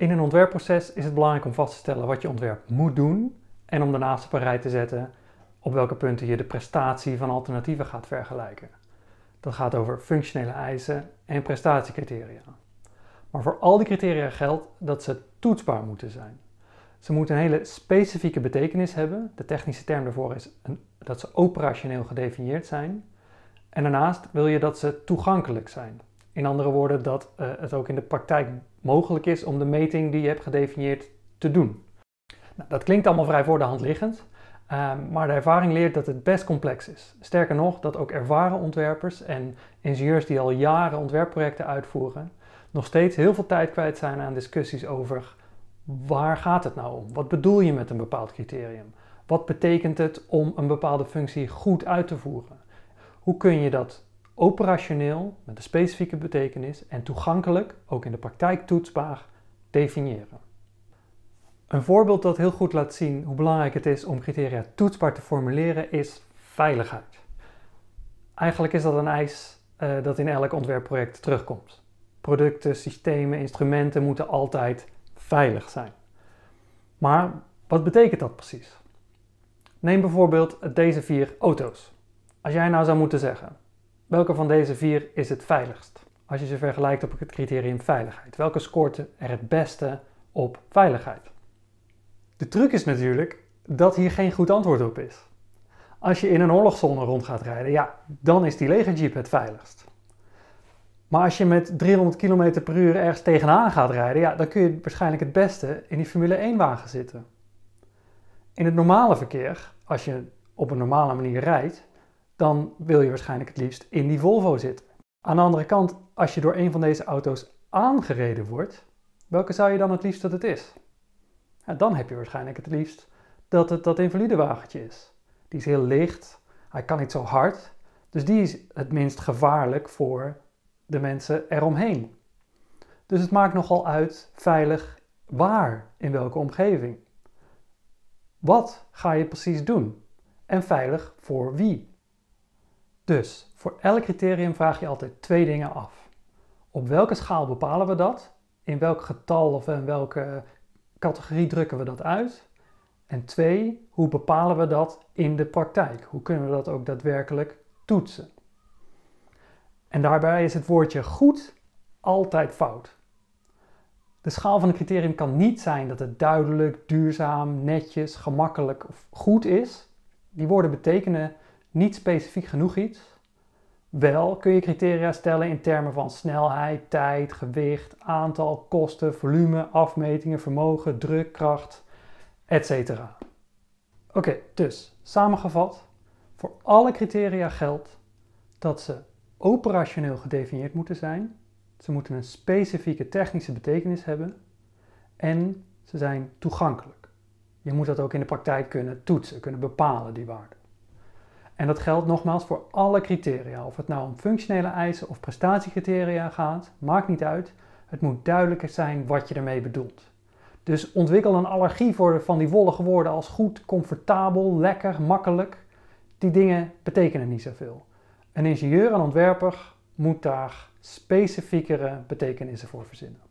In een ontwerpproces is het belangrijk om vast te stellen wat je ontwerp moet doen en om daarnaast op een rij te zetten op welke punten je de prestatie van alternatieven gaat vergelijken. Dat gaat over functionele eisen en prestatiecriteria. Maar voor al die criteria geldt dat ze toetsbaar moeten zijn. Ze moeten een hele specifieke betekenis hebben. De technische term daarvoor is dat ze operationeel gedefinieerd zijn. En daarnaast wil je dat ze toegankelijk zijn. In andere woorden, dat eh, het ook in de praktijk mogelijk is om de meting die je hebt gedefinieerd te doen. Nou, dat klinkt allemaal vrij voor de hand liggend, ehm, maar de ervaring leert dat het best complex is. Sterker nog, dat ook ervaren ontwerpers en ingenieurs die al jaren ontwerpprojecten uitvoeren, nog steeds heel veel tijd kwijt zijn aan discussies over waar gaat het nou om? Wat bedoel je met een bepaald criterium? Wat betekent het om een bepaalde functie goed uit te voeren? Hoe kun je dat operationeel met een specifieke betekenis en toegankelijk, ook in de praktijk toetsbaar, definiëren. Een voorbeeld dat heel goed laat zien hoe belangrijk het is om criteria toetsbaar te formuleren is veiligheid. Eigenlijk is dat een eis eh, dat in elk ontwerpproject terugkomt. Producten, systemen, instrumenten moeten altijd veilig zijn. Maar wat betekent dat precies? Neem bijvoorbeeld deze vier auto's. Als jij nou zou moeten zeggen: Welke van deze vier is het veiligst? Als je ze vergelijkt op het criterium veiligheid. Welke scoort er het beste op veiligheid? De truc is natuurlijk dat hier geen goed antwoord op is. Als je in een oorlogszone rond gaat rijden, ja, dan is die jeep het veiligst. Maar als je met 300 km per uur ergens tegenaan gaat rijden, ja, dan kun je waarschijnlijk het beste in die Formule 1 wagen zitten. In het normale verkeer, als je op een normale manier rijdt, dan wil je waarschijnlijk het liefst in die Volvo zitten. Aan de andere kant, als je door een van deze auto's aangereden wordt, welke zou je dan het liefst dat het is? dan heb je waarschijnlijk het liefst dat het dat invalide wagentje is. Die is heel licht, hij kan niet zo hard, dus die is het minst gevaarlijk voor de mensen eromheen. Dus het maakt nogal uit veilig waar, in welke omgeving. Wat ga je precies doen? En veilig voor wie? Dus voor elk criterium vraag je altijd twee dingen af. Op welke schaal bepalen we dat? In welk getal of in welke eh, categorie drukken we dat uit? En twee, hoe bepalen we dat in de praktijk? Hoe kunnen we dat ook daadwerkelijk toetsen? En daarbij is het woordje goed altijd fout. De schaal van een criterium kan niet zijn dat het duidelijk, duurzaam, netjes, gemakkelijk of goed is. Die woorden betekenen niet specifiek genoeg iets. Wel kun je criteria stellen in termen van snelheid, tijd, gewicht, aantal, kosten, volume, afmetingen, vermogen, druk, kracht, etc. Oké, dus samengevat, voor alle criteria geldt dat ze operationeel gedefinieerd moeten zijn, ze moeten een specifieke technische betekenis hebben en ze zijn toegankelijk. Je moet dat ook in de praktijk kunnen toetsen, kunnen bepalen, die waarde. En dat geldt nogmaals voor alle criteria. Of het nou om functionele eisen of prestatiecriteria gaat, maakt niet uit. Het moet duidelijker zijn wat je ermee bedoelt. Dus ontwikkel een allergie voor van die wollige woorden als goed, comfortabel, lekker, makkelijk. Die dingen betekenen niet zoveel. Een ingenieur, en ontwerper moet daar specifiekere betekenissen voor verzinnen.